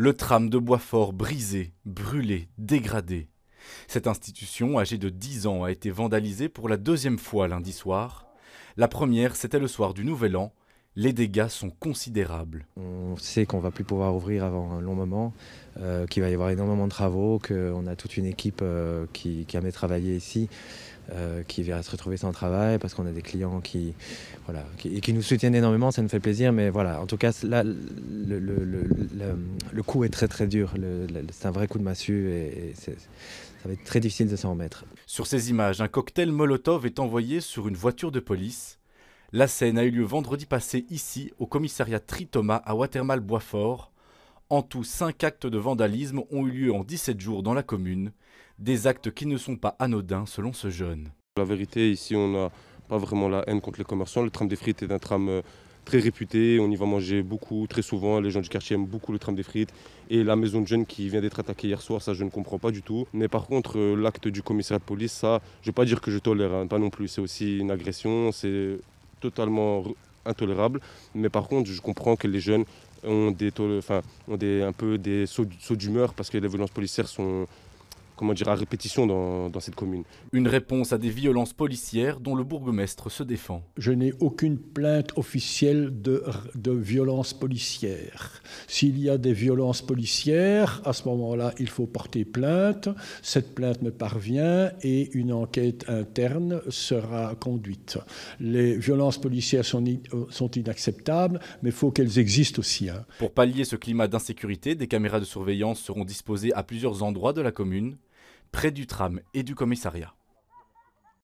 le tram de Boisfort brisé, brûlé, dégradé. Cette institution, âgée de 10 ans, a été vandalisée pour la deuxième fois lundi soir. La première, c'était le soir du Nouvel An. Les dégâts sont considérables. On sait qu'on va plus pouvoir ouvrir avant un long moment, euh, qu'il va y avoir énormément de travaux, qu'on a toute une équipe euh, qui, qui a ici. Euh, qui verra se retrouver sans travail parce qu'on a des clients qui, nous soutiennent énormément, ça nous fait plaisir. Mais voilà, en tout cas, là, le, coup est très très dur. c'est un vrai coup de massue et, ça va être très difficile de s'en remettre. Sur ces images, un cocktail Molotov est envoyé sur une voiture de police. La scène a eu lieu vendredi passé ici, au commissariat Tritoma à Watermal-Boisfort. En tout, cinq actes de vandalisme ont eu lieu en 17 jours dans la commune, des actes qui ne sont pas anodins selon ce jeune. La vérité, ici, on n'a pas vraiment la haine contre les commerçants. Le tram des frites est un tram euh, très réputé, on y va manger beaucoup, très souvent. Les gens du quartier aiment beaucoup le tram des frites. Et la maison de jeunes qui vient d'être attaquée hier soir, ça je ne comprends pas du tout. Mais par contre, euh, l'acte du commissaire de police, ça, je ne vais pas dire que je tolère, hein, pas non plus. C'est aussi une agression, c'est totalement intolérable. Mais par contre, je comprends que les jeunes ont des, enfin, ont des un peu des sauts d'humeur parce que les violences policières sont comment dire, à répétition dans, cette commune. Une réponse à des violences policières dont le bourgmestre se défend. Je n'ai aucune plainte officielle de, de violences policières. S'il y a des violences policières, à ce moment-là, il faut porter plainte. Cette plainte me parvient et une enquête interne sera conduite. Les violences policières sont, sont inacceptables, mais il faut qu'elles existent aussi. Hein. Pour pallier ce climat d'insécurité, des caméras de surveillance seront disposées à plusieurs endroits de la commune près du tram et du commissariat.